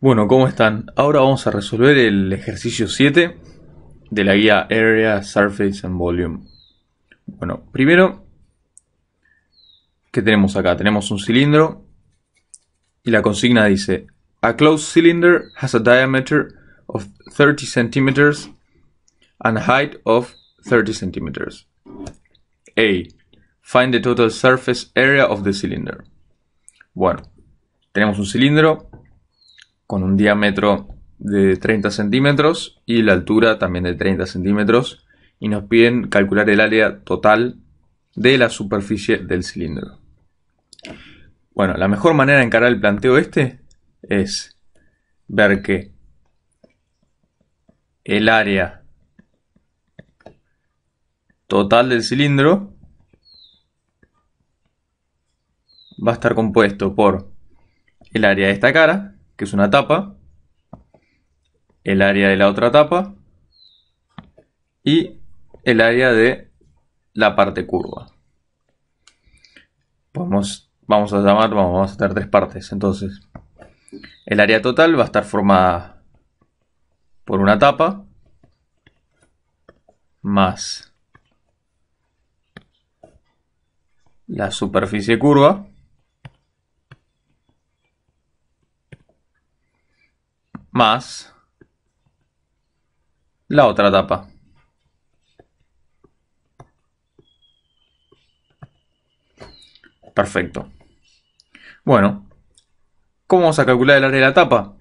Bueno, ¿cómo están? Ahora vamos a resolver el ejercicio 7 de la guía Area, Surface and Volume. Bueno, primero, ¿qué tenemos acá? Tenemos un cilindro y la consigna dice A closed cylinder has a diameter of 30 cm and a height of 30 cm. A. Find the total surface area of the cylinder. Bueno, tenemos un cilindro con un diámetro de 30 centímetros y la altura también de 30 centímetros y nos piden calcular el área total de la superficie del cilindro. Bueno, la mejor manera de encarar el planteo este es ver que el área total del cilindro va a estar compuesto por el área de esta cara que es una tapa, el área de la otra tapa y el área de la parte curva. vamos a llamar, vamos a tener tres partes. Entonces, el área total va a estar formada por una tapa más la superficie curva más la otra tapa. Perfecto. Bueno, ¿cómo vamos a calcular el área de la tapa?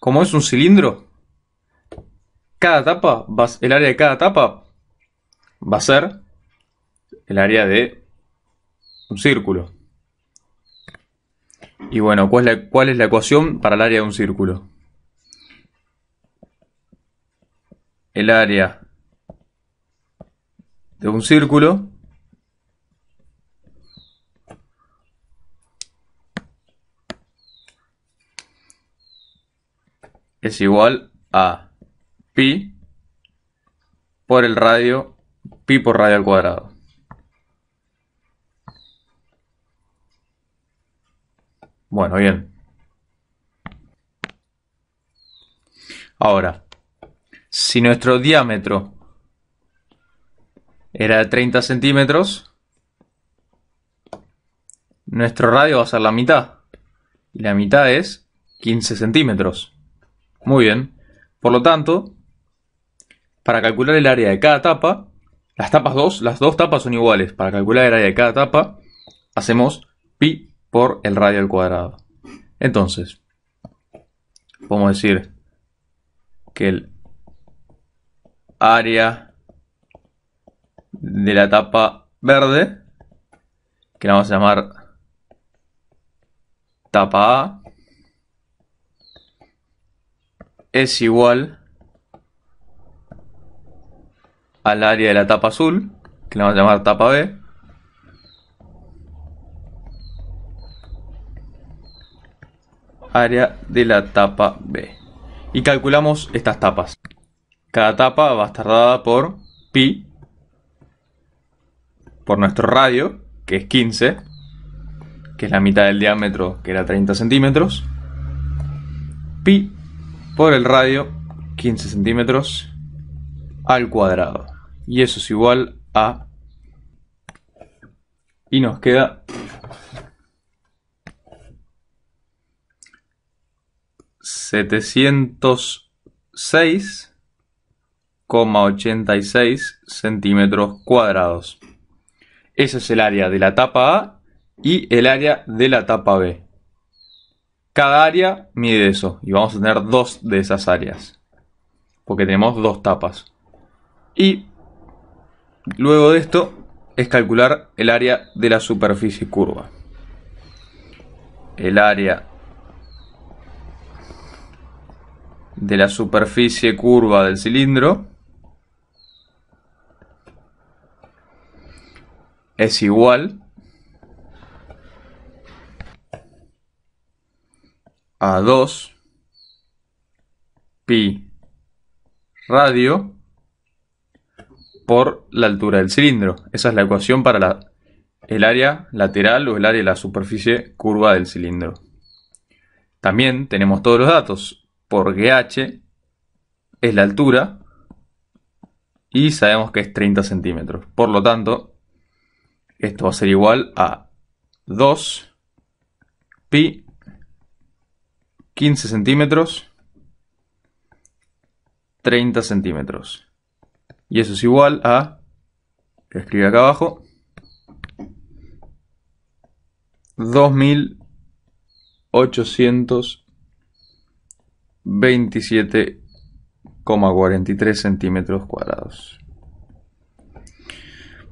Como es un cilindro, cada tapa, el área de cada tapa va a ser el área de un círculo. Y bueno, ¿cuál es la, cuál es la ecuación para el área de un círculo? el área de un círculo es igual a pi por el radio pi por radio al cuadrado. Bueno, bien. Ahora, si nuestro diámetro era de 30 centímetros, nuestro radio va a ser la mitad. Y la mitad es 15 centímetros. Muy bien. Por lo tanto, para calcular el área de cada tapa, las tapas 2, las dos tapas son iguales. Para calcular el área de cada tapa, hacemos pi por el radio al cuadrado. Entonces, podemos decir que el área de la tapa verde, que la vamos a llamar tapa A, es igual al área de la tapa azul, que la vamos a llamar tapa B. área de la tapa B. Y calculamos estas tapas. Cada estar dada por pi, por nuestro radio, que es 15, que es la mitad del diámetro, que era 30 centímetros, pi por el radio, 15 centímetros, al cuadrado. Y eso es igual a... Y nos queda 706 86 centímetros cuadrados. Ese es el área de la tapa A y el área de la tapa B. Cada área mide eso y vamos a tener dos de esas áreas. Porque tenemos dos tapas. Y luego de esto es calcular el área de la superficie curva. El área de la superficie curva del cilindro es igual a 2 pi radio por la altura del cilindro. Esa es la ecuación para el área lateral o el área de la superficie curva del cilindro. También tenemos todos los datos, porque h es la altura y sabemos que es 30 centímetros. Por lo tanto, esto va a ser igual a 2 pi 15 centímetros 30 centímetros. Y eso es igual a, que escribir acá abajo, 2827,43 centímetros cuadrados.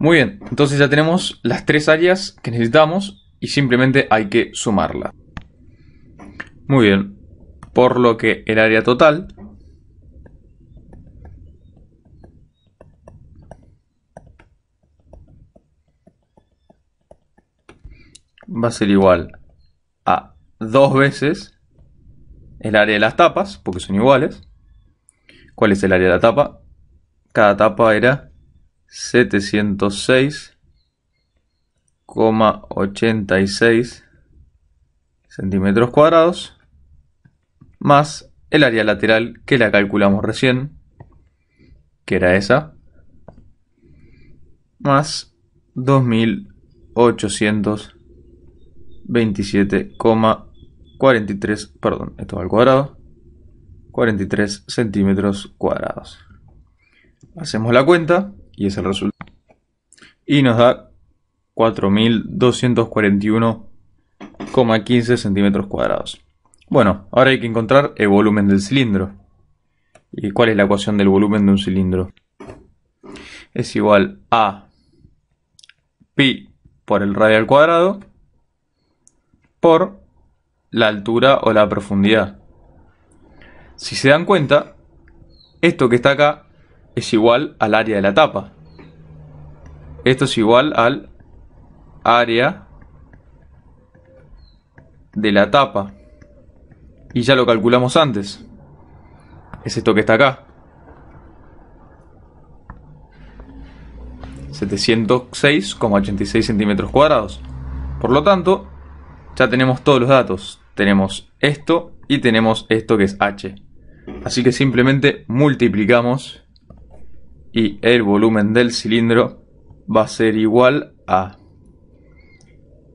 Muy bien, entonces ya tenemos las tres áreas que necesitamos y simplemente hay que sumarlas. Muy bien, por lo que el área total va a ser igual a dos veces el área de las tapas, porque son iguales. ¿Cuál es el área de la tapa? Cada tapa era 706,86 centímetros cuadrados más el área lateral que la calculamos recién, que era esa, más 2.827,43, perdón, esto va al cuadrado, 43 centímetros cuadrados. Hacemos la cuenta y es el resultado. Y nos da 4.241,15 centímetros cuadrados. Bueno, ahora hay que encontrar el volumen del cilindro. ¿Y cuál es la ecuación del volumen de un cilindro? Es igual a pi por el radio al cuadrado por la altura o la profundidad. Si se dan cuenta, esto que está acá es igual al área de la tapa. Esto es igual al área de la tapa. Y ya lo calculamos antes. Es esto que está acá. 706,86 centímetros cuadrados. Por lo tanto, ya tenemos todos los datos. Tenemos esto y tenemos esto que es h. Así que simplemente multiplicamos y el volumen del cilindro va a ser igual a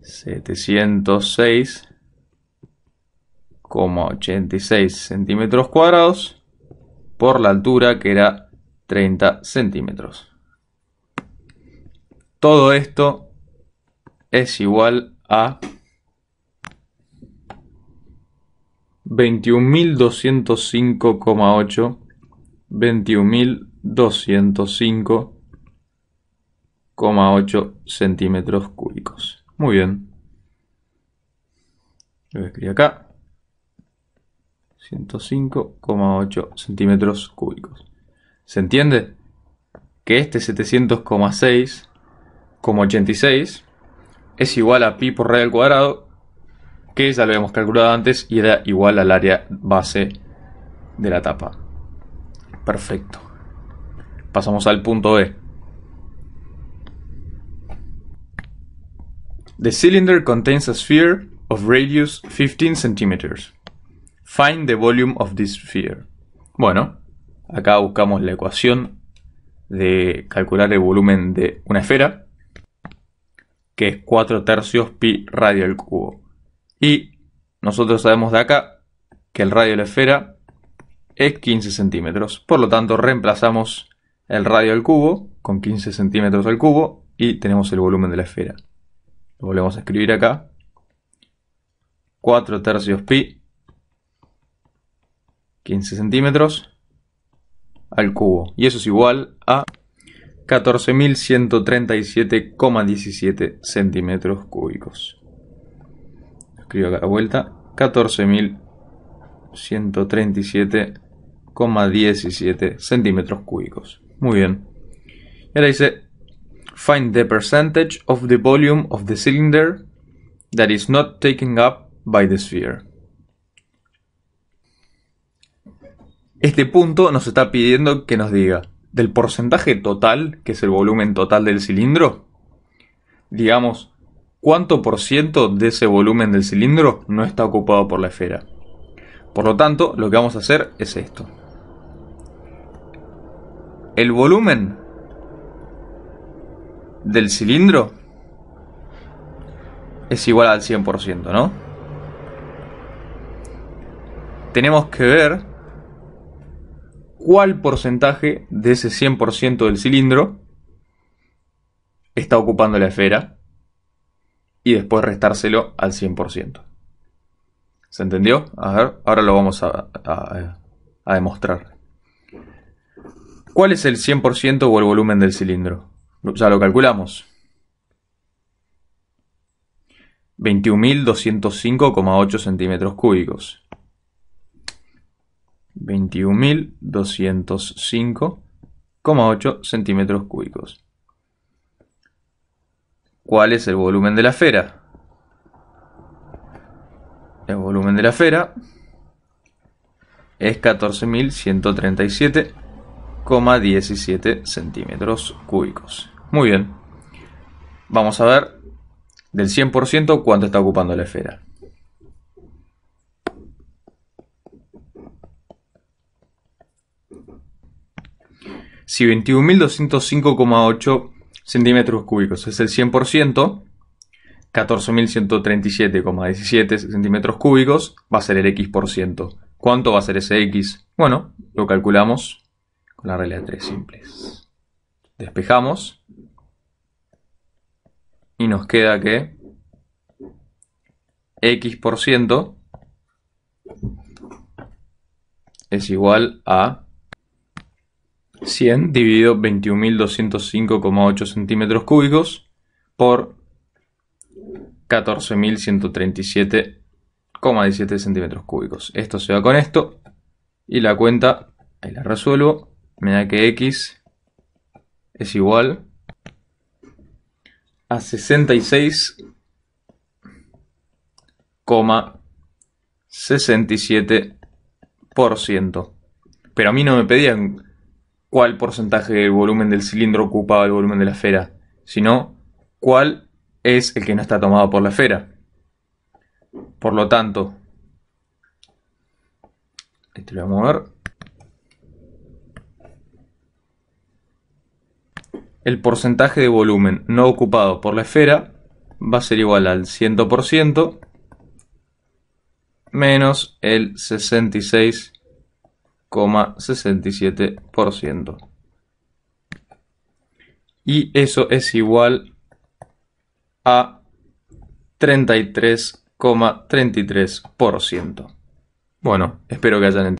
706,86 centímetros cuadrados por la altura que era 30 centímetros. Todo esto es igual a 21.205,8 205,8 centímetros cúbicos. Muy bien. Lo escribir acá. 105,8 centímetros cúbicos. ¿Se entiende? Que este 700,6,86 es igual a pi por raíz al cuadrado, que ya lo habíamos calculado antes y era igual al área base de la tapa. Perfecto pasamos al punto E. The cylinder contains a sphere of radius 15 cm. Find the volume of this sphere. Bueno, acá buscamos la ecuación de calcular el volumen de una esfera, que es 4 tercios pi radio al cubo. Y nosotros sabemos de acá que el radio de la esfera es 15 centímetros. Por lo tanto, reemplazamos el radio al cubo, con 15 centímetros al cubo, y tenemos el volumen de la esfera. Lo volvemos a escribir acá. 4 tercios pi, 15 centímetros al cubo. Y eso es igual a 14.137,17 centímetros cúbicos. Escribo acá a la vuelta. 14.137,17 centímetros cúbicos. Muy bien. Y ahora dice, find the percentage of the volume of the cylinder that is not taken up by the sphere. Este punto nos está pidiendo que nos diga del porcentaje total, que es el volumen total del cilindro, digamos, cuánto por ciento de ese volumen del cilindro no está ocupado por la esfera. Por lo tanto, lo que vamos a hacer es esto el volumen del cilindro es igual al 100%, ¿no? Tenemos que ver cuál porcentaje de ese 100% del cilindro está ocupando la esfera y después restárselo al 100%. ¿Se entendió? A ver, ahora lo vamos a, a demostrar. ¿Cuál es el 100% o el volumen del cilindro? Ya lo calculamos. 21.205,8 centímetros cúbicos. 21.205,8 centímetros cúbicos. ¿Cuál es el volumen de la esfera? El volumen de la esfera es 14.137 17 centímetros cúbicos. Muy bien. Vamos a ver del 100% cuánto está ocupando la esfera. Si 21.205,8 centímetros cúbicos es el 100%, 14.137,17 centímetros cúbicos va a ser el X%. ¿Cuánto va a ser ese X? Bueno, lo calculamos la regla de tres simples. Despejamos. Y nos queda que x por ciento es igual a 100 dividido 21.205,8 centímetros cúbicos por 14.137,17 centímetros cúbicos. Esto se va con esto y la cuenta, ahí la resuelvo, me da que x es igual a 66,67%. Pero a mí no me pedían cuál porcentaje del volumen del cilindro ocupaba el volumen de la esfera, sino cuál es el que no está tomado por la esfera. Por lo tanto, esto lo voy a mover. el porcentaje de volumen no ocupado por la esfera va a ser igual al 100% menos el 66,67%. Y eso es igual a 33,33%. Bueno, espero que hayan entendido.